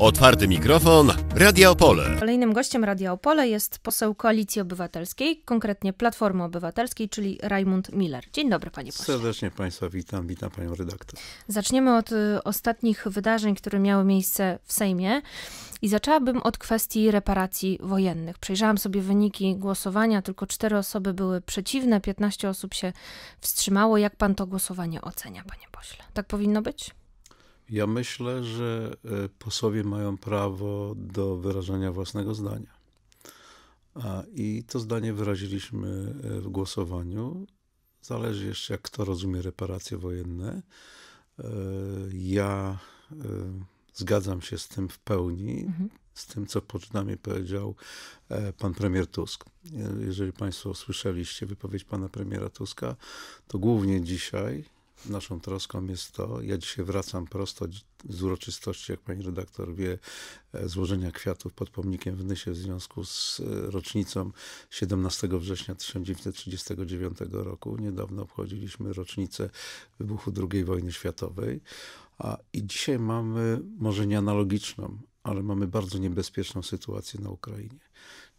Otwarty mikrofon, Radio Opole. Kolejnym gościem Radia Opole jest poseł Koalicji Obywatelskiej, konkretnie Platformy Obywatelskiej, czyli Raymond Miller. Dzień dobry, panie pośle. Serdecznie państwa witam, witam panią redaktor. Zaczniemy od y, ostatnich wydarzeń, które miały miejsce w Sejmie. I zaczęłabym od kwestii reparacji wojennych. Przejrzałam sobie wyniki głosowania, tylko cztery osoby były przeciwne, 15 osób się wstrzymało. Jak pan to głosowanie ocenia, panie pośle? Tak powinno być? Ja myślę, że e, posłowie mają prawo do wyrażania własnego zdania. I to zdanie wyraziliśmy e, w głosowaniu. Zależy jeszcze, jak kto rozumie reparacje wojenne. E, ja zgadzam się z tym w pełni, mhm. z tym, co poczynami powiedział pan premier Tusk. Jeżeli Państwo słyszeliście wypowiedź pana premiera Tuska, to głównie dzisiaj naszą troską jest to, ja dzisiaj wracam prosto z uroczystości, jak pani redaktor wie, e, złożenia kwiatów pod pomnikiem w Nysie w związku z e, rocznicą 17 września 1939 roku. Niedawno obchodziliśmy rocznicę wybuchu II wojny światowej. A, I dzisiaj mamy może nie analogiczną, ale mamy bardzo niebezpieczną sytuację na Ukrainie.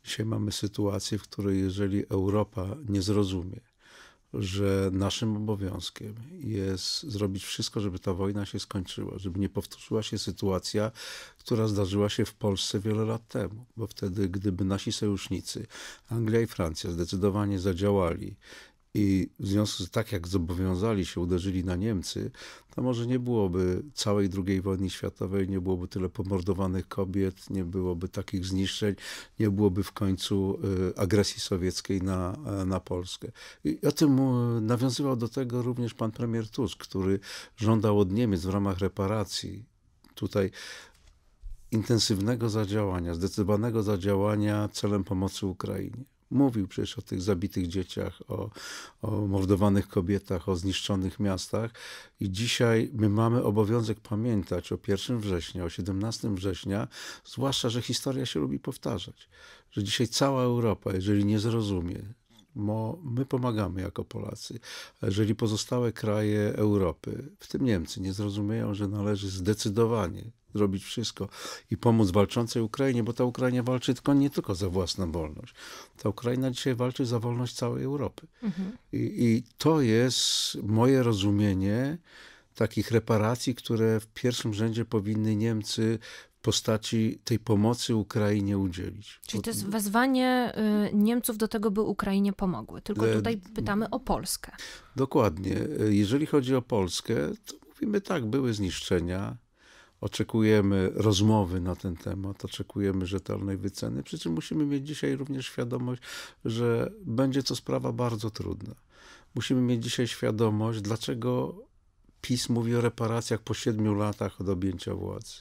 Dzisiaj mamy sytuację, w której jeżeli Europa nie zrozumie, że naszym obowiązkiem jest zrobić wszystko, żeby ta wojna się skończyła, żeby nie powtórzyła się sytuacja, która zdarzyła się w Polsce wiele lat temu, bo wtedy, gdyby nasi sojusznicy, Anglia i Francja, zdecydowanie zadziałali i w związku z tak jak zobowiązali się, uderzyli na Niemcy, to może nie byłoby całej II wojny światowej, nie byłoby tyle pomordowanych kobiet, nie byłoby takich zniszczeń, nie byłoby w końcu y, agresji sowieckiej na, e, na Polskę. I o tym y, nawiązywał do tego również pan premier Tusk, który żądał od Niemiec w ramach reparacji tutaj intensywnego zadziałania, zdecydowanego zadziałania celem pomocy Ukrainie. Mówił przecież o tych zabitych dzieciach, o, o mordowanych kobietach, o zniszczonych miastach. I dzisiaj my mamy obowiązek pamiętać o 1 września, o 17 września, zwłaszcza, że historia się lubi powtarzać. Że dzisiaj cała Europa, jeżeli nie zrozumie, my pomagamy jako Polacy. Jeżeli pozostałe kraje Europy, w tym Niemcy, nie zrozumieją, że należy zdecydowanie zrobić wszystko i pomóc walczącej Ukrainie, bo ta Ukraina walczy tylko nie tylko za własną wolność. Ta Ukraina dzisiaj walczy za wolność całej Europy. Mhm. I, I to jest moje rozumienie takich reparacji, które w pierwszym rzędzie powinny Niemcy postaci tej pomocy Ukrainie udzielić. Czyli to jest wezwanie y, Niemców do tego, by Ukrainie pomogły. Tylko e, tutaj pytamy o Polskę. Dokładnie. E, jeżeli chodzi o Polskę, to mówimy tak, były zniszczenia, Oczekujemy rozmowy na ten temat, oczekujemy rzetelnej wyceny. Przy czym musimy mieć dzisiaj również świadomość, że będzie to sprawa bardzo trudna. Musimy mieć dzisiaj świadomość, dlaczego PiS mówi o reparacjach po siedmiu latach od objęcia władzy.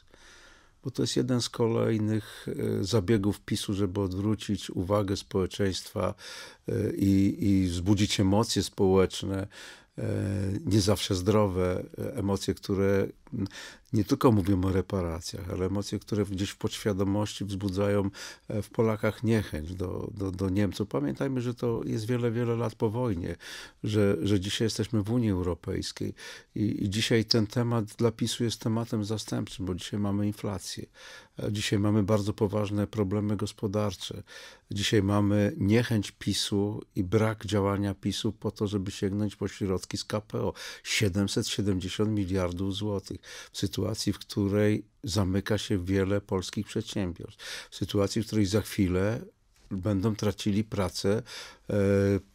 Bo to jest jeden z kolejnych y, zabiegów PiSu, żeby odwrócić uwagę społeczeństwa y, i, i wzbudzić emocje społeczne, y, nie zawsze zdrowe emocje, które nie tylko mówią o reparacjach, ale emocje, które gdzieś w podświadomości wzbudzają e, w Polakach niechęć do, do, do Niemców. Pamiętajmy, że to jest wiele, wiele lat po wojnie, że, że dzisiaj jesteśmy w Unii Europejskiej i, i dzisiaj ten temat dla PiSu jest tematem zastępczym, bo dzisiaj mamy inflację, dzisiaj mamy bardzo poważne problemy gospodarcze, dzisiaj mamy niechęć PiSu i brak działania PiSu po to, żeby sięgnąć po środki z KPO. 770 miliardów złotych. W sytuacji sytuacji, w której zamyka się wiele polskich przedsiębiorstw, w sytuacji, w której za chwilę będą tracili pracę e,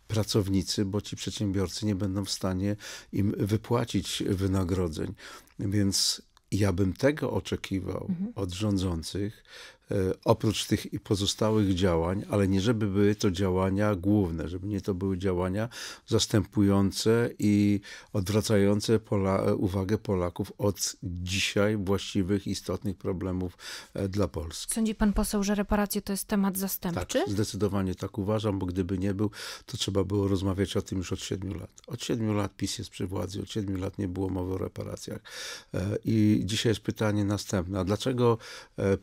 pracownicy, bo ci przedsiębiorcy nie będą w stanie im wypłacić wynagrodzeń. Więc ja bym tego oczekiwał mhm. od rządzących, E, oprócz tych pozostałych działań, ale nie żeby były to działania główne, żeby nie to były działania zastępujące i odwracające Pola, e, uwagę Polaków od dzisiaj właściwych, istotnych problemów e, dla Polski. Sądzi pan poseł, że reparacje to jest temat zastępczy? Tak, zdecydowanie tak uważam, bo gdyby nie był, to trzeba było rozmawiać o tym już od siedmiu lat. Od siedmiu lat PiS jest przy władzy, od siedmiu lat nie było mowy o reparacjach. I dzisiaj jest pytanie następne. A dlaczego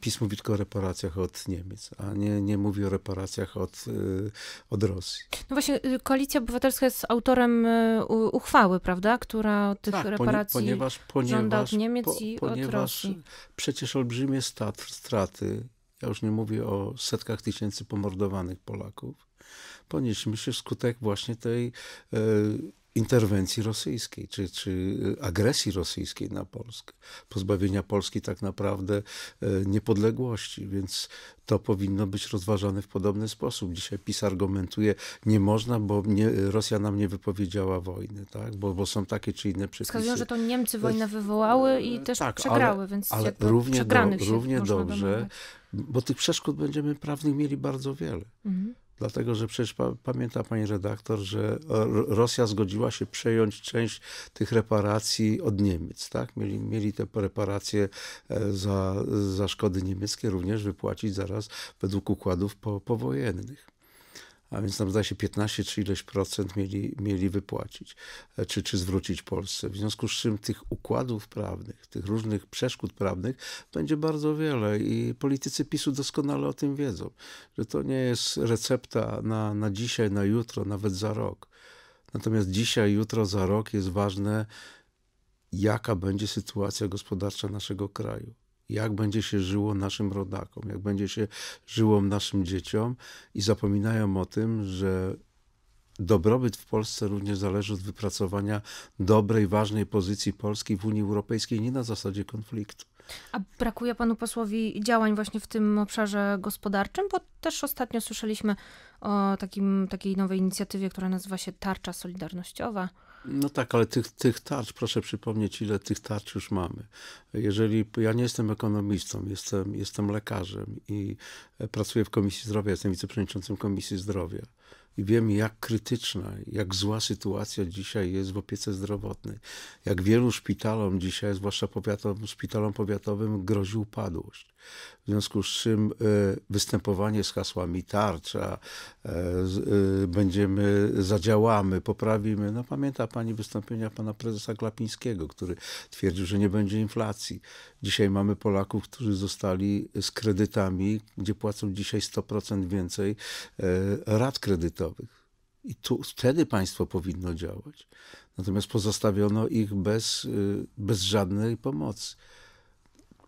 PiS mówi tylko o reparacjach? reparacjach od Niemiec, a nie, nie mówi o reparacjach od, y, od Rosji. No właśnie, y, Koalicja Obywatelska jest autorem y, uchwały, prawda, która tych tak, reparacji ponieważ, ponieważ, żąda od Niemiec po, i ponieważ od Rosji. Przecież olbrzymie stat, straty, ja już nie mówię o setkach tysięcy pomordowanych Polaków, ponieśliśmy się wskutek właśnie tej interwencji rosyjskiej czy, czy e, agresji rosyjskiej na Polskę, pozbawienia Polski tak naprawdę e, niepodległości, więc to powinno być rozważane w podobny sposób. Dzisiaj PiS argumentuje, nie można, bo nie, Rosja nam nie wypowiedziała wojny, tak? bo, bo są takie czy inne przepisy. Wskazują, że to Niemcy e, wojnę wywołały i też tak, przegrały, ale, więc ale równie, do, równie dobrze, domagać. bo tych przeszkód będziemy prawnych mieli bardzo wiele. Mhm. Dlatego, że przecież pa, pamięta pani redaktor, że Rosja zgodziła się przejąć część tych reparacji od Niemiec. Tak? Mieli, mieli te reparacje e, za, za szkody niemieckie również wypłacić zaraz według układów po, powojennych a więc tam zdaje się 15 czy ileś procent mieli, mieli wypłacić, e, czy, czy zwrócić Polsce. W związku z czym tych układów prawnych, tych różnych przeszkód prawnych będzie bardzo wiele i politycy PiSu doskonale o tym wiedzą, że to nie jest recepta na, na dzisiaj, na jutro, nawet za rok. Natomiast dzisiaj, jutro, za rok jest ważne, jaka będzie sytuacja gospodarcza naszego kraju jak będzie się żyło naszym rodakom, jak będzie się żyło naszym dzieciom i zapominają o tym, że dobrobyt w Polsce również zależy od wypracowania dobrej, ważnej pozycji Polski w Unii Europejskiej, nie na zasadzie konfliktu. A brakuje panu posłowi działań właśnie w tym obszarze gospodarczym? Bo też ostatnio słyszeliśmy o takim, takiej nowej inicjatywie, która nazywa się Tarcza Solidarnościowa. No tak, ale tych, tych tarcz, proszę przypomnieć, ile tych tarcz już mamy. Jeżeli ja nie jestem ekonomistą, jestem, jestem lekarzem i e, pracuję w Komisji Zdrowia, jestem wiceprzewodniczącym Komisji Zdrowia i wiemy, jak krytyczna, jak zła sytuacja dzisiaj jest w opiece zdrowotnej. Jak wielu szpitalom dzisiaj, zwłaszcza powiatom, szpitalom powiatowym, grozi upadłość. W związku z czym e, występowanie z hasłami tarcza, e, e, będziemy, zadziałamy, poprawimy. No pamięta pani wystąpienia pana prezesa Klapińskiego, który twierdził, że nie będzie inflacji. Dzisiaj mamy Polaków, którzy zostali z kredytami, gdzie płacą dzisiaj 100% więcej rat kredytowych i tu wtedy państwo powinno działać. Natomiast pozostawiono ich bez, y, bez żadnej pomocy.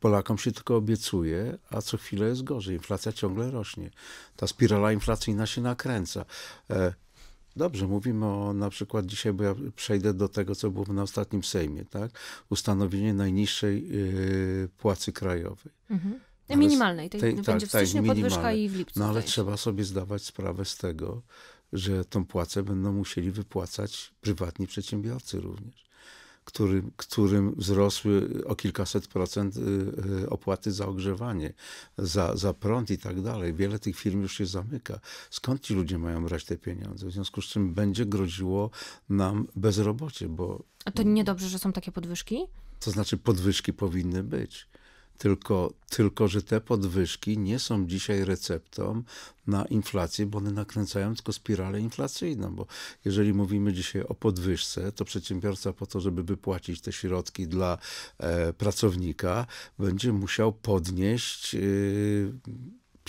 Polakom się tylko obiecuje, a co chwilę jest gorzej. Inflacja ciągle rośnie. Ta spirala inflacyjna się nakręca. E, dobrze, mówimy o na przykład dzisiaj, bo ja przejdę do tego, co było na ostatnim Sejmie, tak? Ustanowienie najniższej y, płacy krajowej. Mhm minimalnej, tej, tej, będzie tak, w tak, styczniu podwyżka i w lipcu. No ale tej. trzeba sobie zdawać sprawę z tego, że tą płacę będą musieli wypłacać prywatni przedsiębiorcy również, którym, którym wzrosły o kilkaset procent y, y, opłaty za ogrzewanie, za, za prąd i tak dalej. Wiele tych firm już się zamyka. Skąd ci ludzie mają brać te pieniądze? W związku z czym będzie groziło nam bezrobocie, bo... A to niedobrze, że są takie podwyżki? To znaczy podwyżki powinny być tylko, tylko, że te podwyżki nie są dzisiaj receptą na inflację, bo one nakręcają tylko spiralę inflacyjną, bo jeżeli mówimy dzisiaj o podwyżce, to przedsiębiorca po to, żeby wypłacić te środki dla e, pracownika, będzie musiał podnieść y,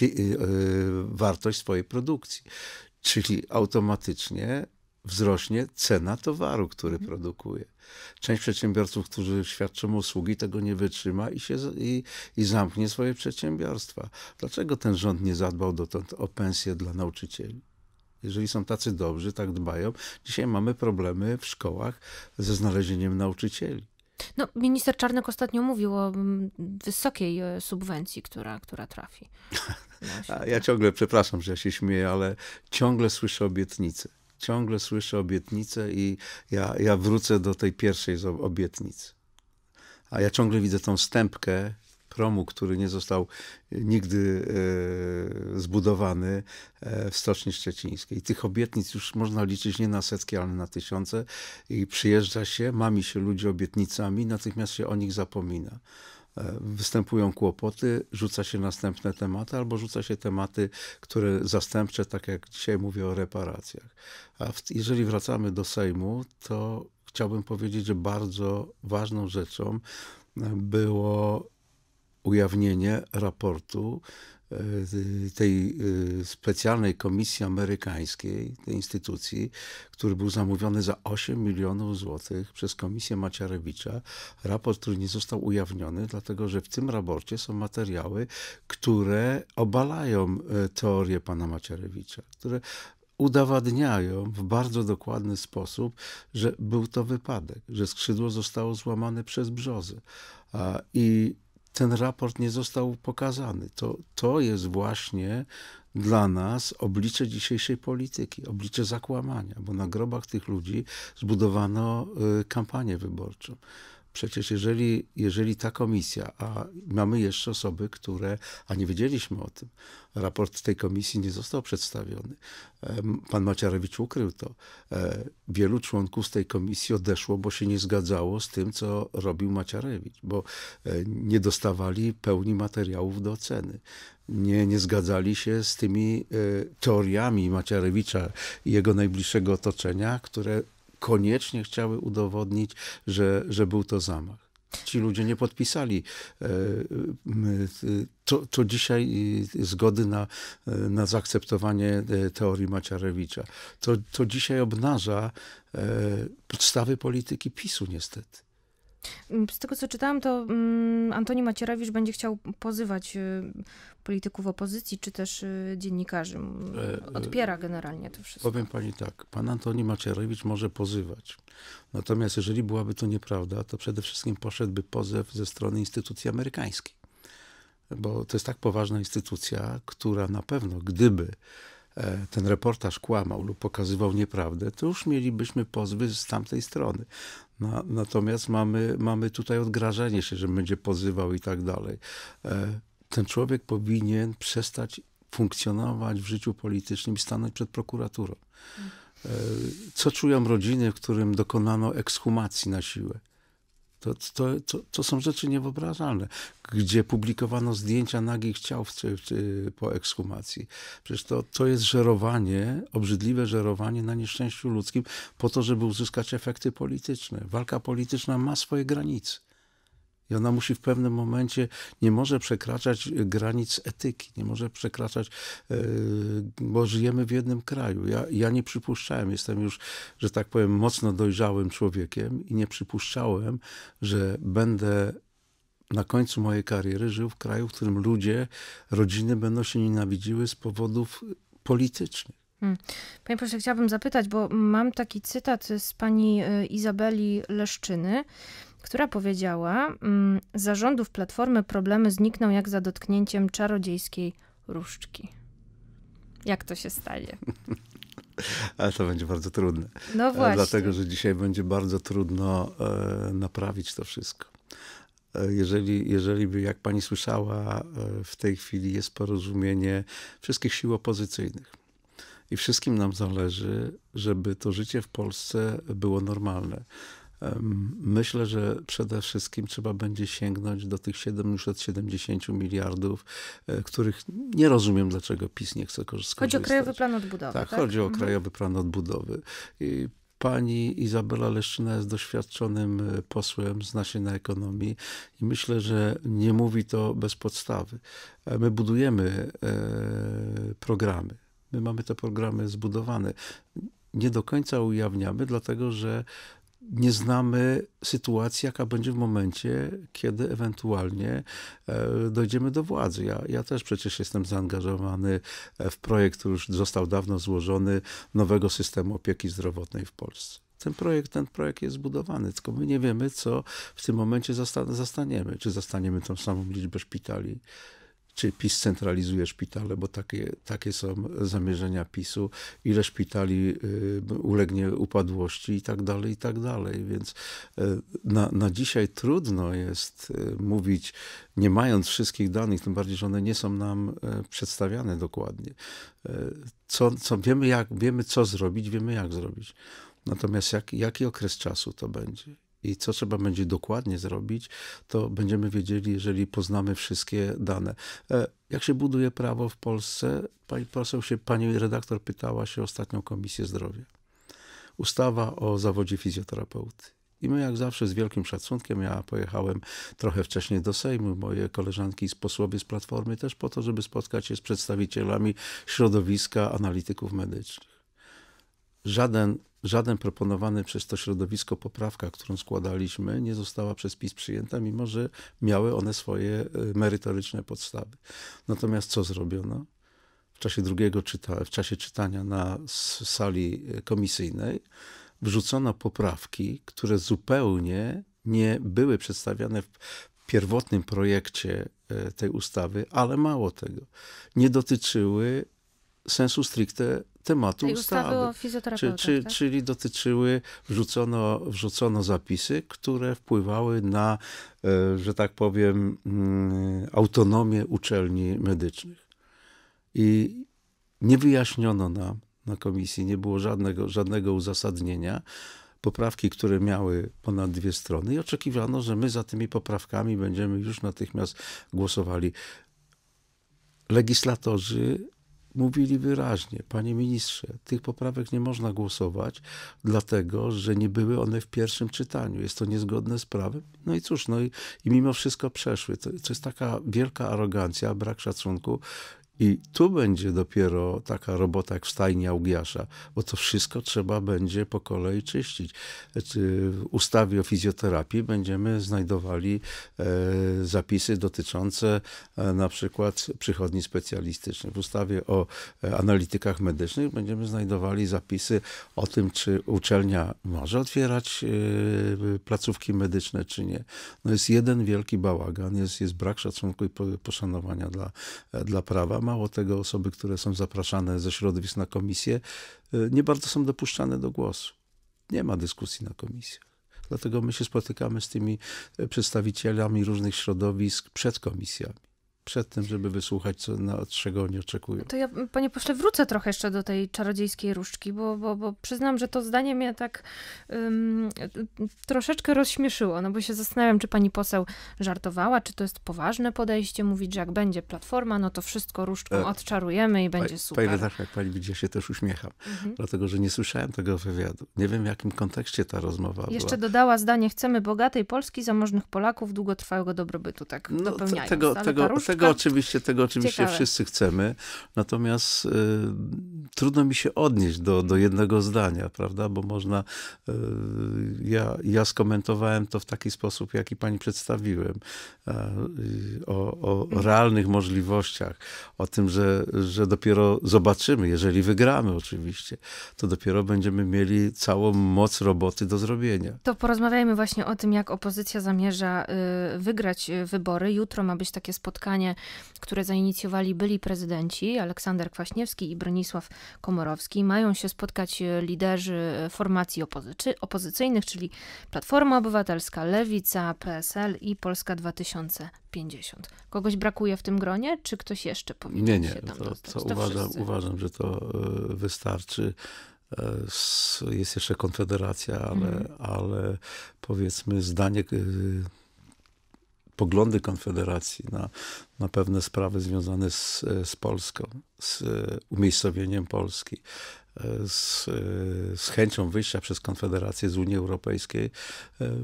y, y, wartość swojej produkcji. Czyli automatycznie wzrośnie cena towaru, który mhm. produkuje. Część przedsiębiorców, którzy świadczą usługi, tego nie wytrzyma i, się, i, i zamknie swoje przedsiębiorstwa. Dlaczego ten rząd nie zadbał dotąd o pensje dla nauczycieli? jeżeli są tacy dobrzy, tak dbają. Dzisiaj mamy problemy w szkołach ze znalezieniem nauczycieli. No, minister Czarnek ostatnio mówił o mm, wysokiej e, subwencji, która, która trafi. ja ciągle, przepraszam, że ja się śmieję, ale ciągle słyszę obietnice ciągle słyszę obietnice i ja, ja wrócę do tej pierwszej z obietnic. A ja ciągle widzę tą stępkę promu, który nie został e, nigdy e, zbudowany e, w Stoczni Szczecińskiej. Tych obietnic już można liczyć nie na setki, ale na tysiące i przyjeżdża się, mami się ludzi obietnicami, natychmiast się o nich zapomina występują kłopoty, rzuca się następne tematy, albo rzuca się tematy, które zastępcze, tak jak dzisiaj mówię o reparacjach. A w, jeżeli wracamy do Sejmu, to chciałbym powiedzieć, że bardzo ważną rzeczą było ujawnienie raportu E, tej e, specjalnej komisji amerykańskiej, tej instytucji, który był zamówiony za 8 milionów złotych przez komisję Maciarewicza. Raport, który nie został ujawniony, dlatego że w tym raporcie są materiały, które obalają e, teorię pana Maciarewicza, które udowadniają w bardzo dokładny sposób, że był to wypadek, że skrzydło zostało złamane przez brzozę. I ten raport nie został pokazany. To, to jest właśnie dla nas oblicze dzisiejszej polityki, oblicze zakłamania, bo na grobach tych ludzi zbudowano y, kampanię wyborczą. Przecież jeżeli, jeżeli ta komisja, a mamy jeszcze osoby, które, a nie wiedzieliśmy o tym, raport tej komisji nie został przedstawiony. Pan Maciarewicz ukrył to. E, wielu członków z tej komisji odeszło, bo się nie zgadzało z tym, co robił Maciarewicz, bo e, nie dostawali pełni materiałów do oceny nie, nie zgadzali się z tymi e, teoriami Maciarewicza i jego najbliższego otoczenia, które koniecznie chciały udowodnić, że, że był to zamach. Ci ludzie nie podpisali. E, to, to dzisiaj e, zgody na, e, na zaakceptowanie teorii Maciarewicza. To, to dzisiaj obnaża podstawy polityki PiSu niestety. Mm, z tego, co czytałam, to mm, Antoni Macierewicz będzie chciał pozywać y, polityków opozycji, czy też y, dziennikarzy. Mm, e, e, odpiera generalnie to wszystko. Powiem pani tak, pan Antoni Macierewicz może pozywać. Natomiast jeżeli byłaby to nieprawda, to przede wszystkim poszedłby pozew ze strony instytucji amerykańskiej. Bo to jest tak poważna instytucja, która na pewno, gdyby e, ten reportaż kłamał lub pokazywał nieprawdę, to już mielibyśmy pozwy z tamtej strony. Na, natomiast mamy, mamy tutaj odgrażenie się, że będzie pozywał i tak dalej. E, ten człowiek powinien przestać funkcjonować w życiu politycznym i stanąć przed prokuraturą. E, co czują rodziny, w którym dokonano ekshumacji na siłę? To, to, to, to, są rzeczy niewyobrażalne, gdzie publikowano zdjęcia nagich ciał w, po ekshumacji. Przecież to, to jest żerowanie, obrzydliwe żerowanie na nieszczęściu ludzkim po to, żeby uzyskać efekty polityczne. Walka polityczna ma swoje granice. I ona musi w pewnym momencie, nie może przekraczać granic etyki, nie może przekraczać, e, bo żyjemy w jednym kraju. Ja, ja nie przypuszczałem, jestem już, że tak powiem, mocno dojrzałym człowiekiem i nie przypuszczałem, że będę na końcu mojej kariery żył w kraju, w którym ludzie, rodziny będą się nienawidziły z powodów politycznych. Hmm. Panie proszę, chciałabym zapytać, bo mam taki cytat z pani e, Izabeli Leszczyny która powiedziała: mm, Zarządów platformy problemy znikną jak za dotknięciem czarodziejskiej różdżki. Jak to się stanie? Ale to będzie bardzo trudne. No e, właśnie. Dlatego, że dzisiaj będzie bardzo trudno e, naprawić to wszystko. E, jeżeli, jeżeli by, jak pani słyszała, w tej chwili jest porozumienie wszystkich sił opozycyjnych. I wszystkim nam zależy, żeby to życie w Polsce było normalne Myślę, że przede wszystkim trzeba będzie sięgnąć do tych 770 miliardów, e, których nie rozumiem, dlaczego PiS nie chce korzystać. Chodzi o Krajowy Plan Odbudowy. Tak, tak? chodzi o mhm. Krajowy Plan Odbudowy. I pani Izabela Leszczyna jest doświadczonym e, posłem, zna się na ekonomii i myślę, że nie mówi to bez podstawy. E, my budujemy programy. My mamy te programy zbudowane. Nie do końca ujawniamy, dlatego że nie znamy sytuacji, jaka będzie w momencie, kiedy ewentualnie e, dojdziemy do władzy. Ja, ja też przecież jestem zaangażowany e, w projekt, który już został dawno złożony, nowego systemu opieki zdrowotnej w Polsce ten projekt, ten projekt jest zbudowany, tylko my nie wiemy, co w tym momencie zastaniemy. Czy zastaniemy tą samą liczbę szpitali, czy PiS centralizuje szpitale, bo takie, takie są zamierzenia PiSu, ile szpitali y, ulegnie upadłości i tak dalej, i tak dalej. Więc y, na, na dzisiaj trudno jest y, mówić, nie mając wszystkich danych, tym bardziej, że one nie są nam przedstawiane dokładnie. Co, co wiemy, jak, wiemy, co zrobić, wiemy, jak zrobić. Natomiast jak, jaki okres czasu to będzie? i co trzeba będzie dokładnie zrobić, to będziemy wiedzieli, jeżeli poznamy wszystkie dane. E, jak się buduje prawo w Polsce? Pani poseł się, pani redaktor pytała się ostatnią Komisję Zdrowia. Ustawa o zawodzie fizjoterapeuty. I my, jak zawsze, z wielkim szacunkiem, ja pojechałem trochę wcześniej do Sejmu, moje koleżanki z posłowie z Platformy też po to, żeby spotkać się z przedstawicielami środowiska analityków medycznych. Żaden Żaden proponowany przez to środowisko poprawka, którą składaliśmy, nie została przez PiS przyjęta, mimo że miały one swoje y, merytoryczne podstawy. Natomiast co zrobiono? W czasie drugiego czyta, w czasie czytania na sali y, komisyjnej wrzucono poprawki, które zupełnie nie były przedstawiane w pierwotnym projekcie y, tej ustawy, ale mało tego, nie dotyczyły sensu stricte tematu ustawy. ustawy czy, czy, tak? Czyli dotyczyły, wrzucono, wrzucono zapisy, które wpływały na, e, że tak powiem, mm, autonomię uczelni medycznych. I nie wyjaśniono nam na komisji, nie było żadnego, żadnego uzasadnienia. Poprawki, które miały ponad dwie strony, i oczekiwano, że my za tymi poprawkami będziemy już natychmiast głosowali legislatorzy mówili wyraźnie, panie ministrze, tych poprawek nie można głosować, dlatego, że nie były one w pierwszym czytaniu. Jest to niezgodne z prawem. No i cóż, no i, i mimo wszystko przeszły. To, to jest taka wielka arogancja, brak szacunku i tu będzie dopiero taka robota jak w stajni Augiasza, bo to wszystko trzeba będzie po kolei czyścić. Znaczy, w ustawie o fizjoterapii będziemy znajdowali e, zapisy dotyczące e, na przykład przychodni specjalistycznych. W ustawie o e, analitykach medycznych będziemy znajdowali zapisy o tym, czy uczelnia może otwierać placówki medyczne, czy nie. No jest jeden wielki bałagan, jest, jest brak szacunku i poszanowania dla, dla prawa. Mało tego, osoby, które są zapraszane ze środowisk na komisję, y, nie bardzo są dopuszczane do głosu. Nie ma dyskusji na komisjach. Dlatego my się spotykamy z tymi y, przedstawicielami różnych środowisk przed komisjami przed tym, żeby wysłuchać, co, na, od czego oni oczekują. To ja, panie pośle, wrócę trochę jeszcze do tej czarodziejskiej różdżki, bo, bo, bo przyznam, że to zdanie mnie tak troszeczkę rozśmieszyło, no bo się zastanawiam, czy pani poseł żartowała, czy to jest poważne podejście, mówić, że jak będzie platforma, no to wszystko różdżką e, odczarujemy i pa, będzie super. Panie redaktor, jak pani widzi, ja się też uśmiecham, mhm. dlatego, że nie słyszałem tego wywiadu. Nie wiem, w jakim kontekście ta rozmowa Jeszcze była. dodała zdanie, chcemy bogatej Polski, zamożnych Polaków, długotrwałego dobrobytu, tak no, dopełniając, te, tego, tego, tego oczywiście, tego oczywiście Ciekawe. wszyscy chcemy, natomiast y, trudno mi się odnieść do, do jednego zdania, prawda, bo można, y, ja, ja skomentowałem to w taki sposób, jaki pani przedstawiłem, y, o, o mhm. realnych możliwościach, o tym, że, że dopiero zobaczymy, jeżeli wygramy oczywiście, to dopiero będziemy mieli całą moc roboty do zrobienia. To porozmawiajmy właśnie o tym, jak opozycja zamierza y, wygrać y, wybory. Jutro ma być takie spotkanie powstanie, które zainicjowali byli prezydenci Aleksander Kwaśniewski i Bronisław Komorowski. Mają się spotkać e, liderzy e, formacji opozycy opozycyjnych, czyli Platforma Obywatelska, Lewica, PSL i Polska 2050. Kogoś brakuje w tym gronie, czy ktoś jeszcze powinien nie, nie, się tam to, dostać? To, to uważam, uważam, że to e, wystarczy. Jest jeszcze Konfederacja, ale, mm. ale powiedzmy zdanie poglądy Konfederacji na, na pewne sprawy związane z, z Polską, z e, umiejscowieniem Polski, e, z, e, z, chęcią wyjścia przez Konfederację z Unii Europejskiej,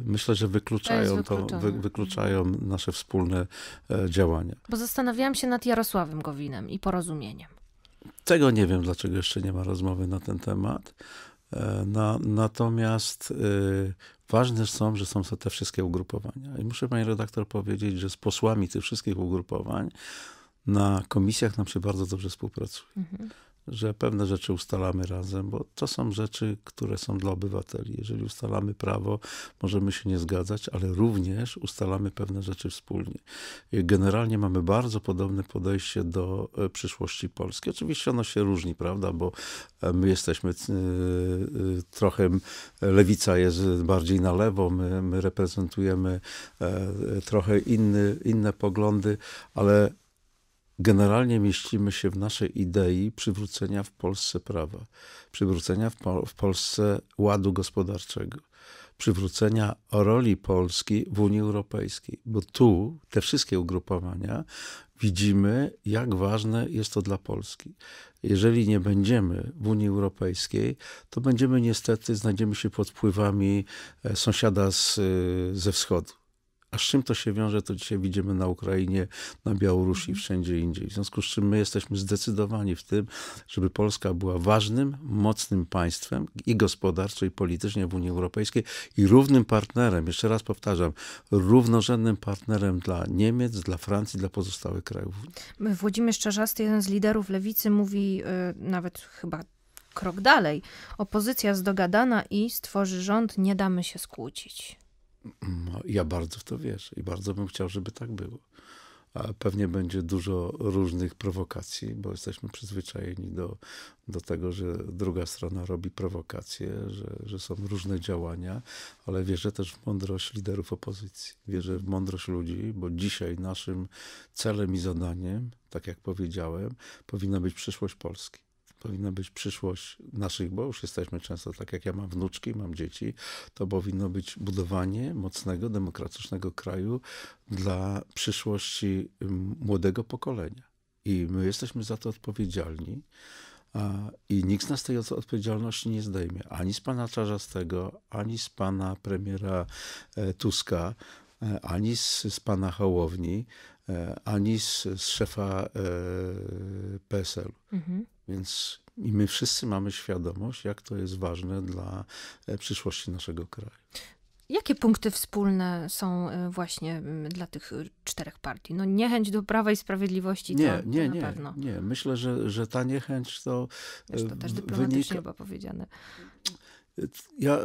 myślę, że wykluczają, to, to wy, wykluczają nasze wspólne działania. Bo zastanawiałam się nad Jarosławem Gowinem i porozumieniem. Tego nie wiem, dlaczego jeszcze nie ma rozmowy na ten temat. No, natomiast e, ważne są, że są to te wszystkie ugrupowania. I muszę pani redaktor powiedzieć, że z posłami tych wszystkich ugrupowań na komisjach nam się bardzo dobrze współpracuje. Mhm że pewne rzeczy ustalamy razem, bo to są rzeczy, które są dla obywateli. Jeżeli ustalamy prawo, możemy się nie zgadzać, ale również ustalamy pewne rzeczy wspólnie. Generalnie mamy bardzo podobne podejście do e, przyszłości Polski. Oczywiście ono się różni, prawda, bo e, my jesteśmy e, trochę, lewica jest bardziej na lewo, my, my reprezentujemy trochę inny, inne poglądy, ale generalnie mieścimy się w naszej idei przywrócenia w Polsce prawa, przywrócenia w, Pol w Polsce ładu gospodarczego, przywrócenia roli Polski w Unii Europejskiej, bo tu te wszystkie ugrupowania widzimy, jak ważne jest to dla Polski. Jeżeli nie będziemy w Unii Europejskiej, to będziemy niestety, znajdziemy się pod wpływami e, sąsiada z, e, ze wschodu. A z czym to się wiąże, to dzisiaj widzimy na Ukrainie, na Białorusi, i mhm. wszędzie indziej. W związku z czym my jesteśmy zdecydowani w tym, żeby Polska była ważnym, mocnym państwem i gospodarczo, i politycznie w Unii Europejskiej i równym partnerem, jeszcze raz powtarzam, równorzędnym partnerem dla Niemiec, dla Francji, dla pozostałych krajów. Włodzimierz Czarzasty, jeden z liderów lewicy, mówi yy, nawet chyba krok dalej. Opozycja zdogadana i stworzy rząd, nie damy się skłócić. No, ja bardzo w to wierzę i bardzo bym chciał, żeby tak było. pewnie będzie dużo różnych prowokacji, bo jesteśmy przyzwyczajeni do, do tego, że druga strona robi prowokacje, że, że są różne działania, ale wierzę też w mądrość liderów opozycji. Wierzę w mądrość ludzi, bo dzisiaj naszym celem i zadaniem, tak jak powiedziałem, powinna być przyszłość Polski powinna być przyszłość naszych, bo już jesteśmy często tak jak ja mam wnuczki, mam dzieci, to powinno być budowanie mocnego, demokratycznego kraju dla przyszłości młodego pokolenia. I my jesteśmy za to odpowiedzialni. I nikt z nas tej odpowiedzialności nie zdejmie. Ani z pana Czarzastego, ani z pana premiera e, Tuska, e, ani z, z pana Hołowni, e, ani z, z szefa PSL-u. Mhm. Więc i my wszyscy mamy świadomość, jak to jest ważne dla e, przyszłości naszego kraju. Jakie punkty wspólne są e, właśnie dla tych e, czterech partii? No niechęć do Prawa i Sprawiedliwości nie, to, nie, to nie, pewno. Nie, myślę, że, że ta niechęć to Wiesz, To też dyplomatycznie wynika... chyba powiedziane. Ja...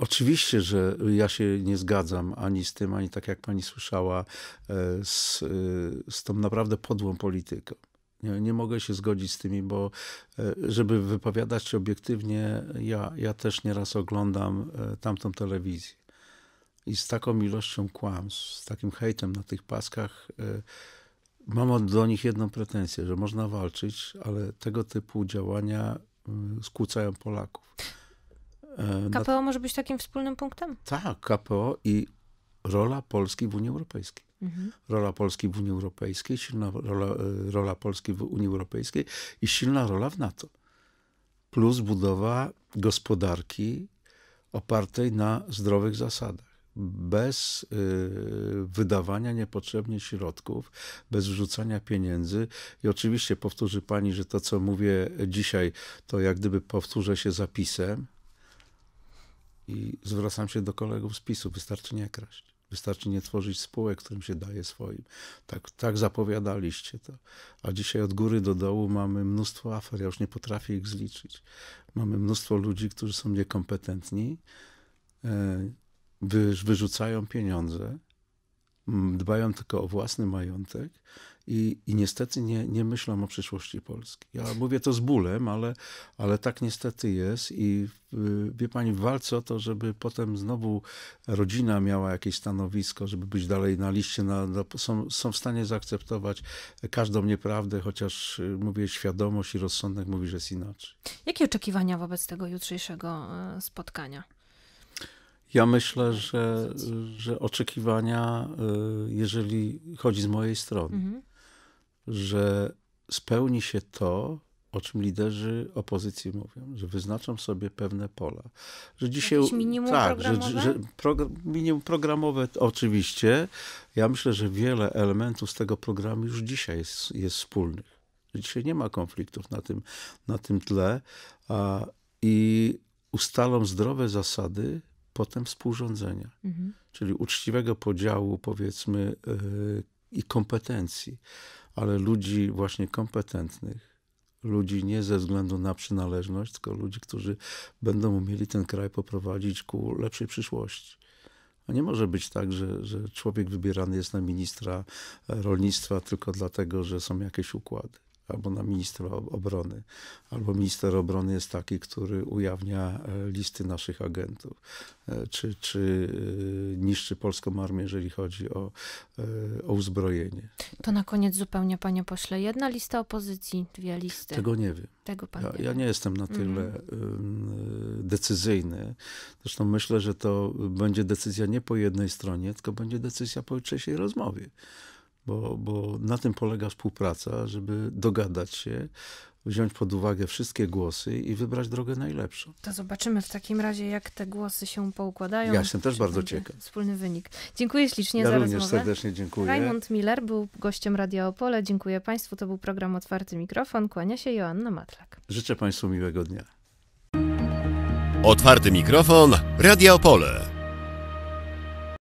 Oczywiście, że ja się nie zgadzam ani z tym, ani tak jak pani słyszała, z, z tą naprawdę podłą polityką. Nie, nie, mogę się zgodzić z tymi, bo e, żeby wypowiadać się obiektywnie, ja, ja też nieraz oglądam e, tamtą telewizję. I z taką ilością kłamstw, z takim hejtem na tych paskach, e, mam do nich jedną pretensję, że można walczyć, ale tego typu działania mm, skłócają Polaków. KPO na... może być takim wspólnym punktem? Tak, KPO i rola Polski w Unii Europejskiej. Mhm. Rola Polski w Unii Europejskiej, silna rola, e, rola Polski w Unii Europejskiej i silna rola w NATO. Plus budowa gospodarki opartej na zdrowych zasadach bez y, wydawania niepotrzebnie środków, bez wrzucania pieniędzy. I oczywiście powtórzy pani, że to, co mówię dzisiaj, to jak gdyby powtórzę się zapisem. I zwracam się do kolegów z PiSu, wystarczy nie kraść. Wystarczy nie tworzyć spółek, którym się daje swoim. Tak, tak zapowiadaliście to. A dzisiaj od góry do dołu mamy mnóstwo afer, ja już nie potrafię ich zliczyć. Mamy mnóstwo ludzi, którzy są niekompetentni, e, wyrzucają pieniądze, dbają tylko o własny majątek i, i niestety nie, nie myślą o przyszłości Polski. Ja mówię to z bólem, ale, ale tak niestety jest i y, wie pani, w walce o to, żeby potem znowu rodzina miała jakieś stanowisko, żeby być dalej na liście, na, na, są, są w stanie zaakceptować każdą nieprawdę, chociaż y, mówię, świadomość i rozsądek mówi, że jest inaczej. Jakie oczekiwania wobec tego jutrzejszego y, spotkania? Ja myślę, że, że oczekiwania, jeżeli chodzi z mojej strony, mhm że spełni się to, o czym liderzy opozycji mówią, że wyznaczą sobie pewne pola. Że dzisiaj, Jakieś minimum tak, programowe? Że, że program, minimum programowe oczywiście. Ja myślę, że wiele elementów z tego programu już dzisiaj jest, jest wspólnych. Dzisiaj nie ma konfliktów na tym, na tym tle a, i ustalą zdrowe zasady potem współrządzenia, mhm. czyli uczciwego podziału powiedzmy yy, i kompetencji ale ludzi właśnie kompetentnych, ludzi nie ze względu na przynależność, tylko ludzi, którzy będą umieli ten kraj poprowadzić ku lepszej przyszłości. A nie może być tak, że, że człowiek wybierany jest na ministra rolnictwa tylko dlatego, że są jakieś układy albo na ministra obrony, albo minister obrony jest taki, który ujawnia e, listy naszych agentów, e, czy, czy e, niszczy polską armię, jeżeli chodzi o, o uzbrojenie. To na koniec zupełnie, panie pośle, jedna lista opozycji, dwie listy. Tego nie wiem. Tego pan ja, nie ja nie jestem na tyle mhm. decyzyjny. Zresztą myślę, że to będzie decyzja nie po jednej stronie, tylko będzie decyzja po trzeciej rozmowie bo, bo na tym polega współpraca, żeby dogadać się, wziąć pod uwagę wszystkie głosy i wybrać drogę najlepszą. To zobaczymy w takim razie, jak te głosy się poukładają. Ja jestem też Czy bardzo ciekaw. Wspólny wynik. Dziękuję ślicznie ja za również rozmowę. serdecznie dziękuję. Raymond Miller był gościem Radia Opole. Dziękuję Państwu. To był program Otwarty Mikrofon. Kłania się Joanna Matlak. Życzę Państwu miłego dnia. Otwarty Mikrofon, Radio Opole.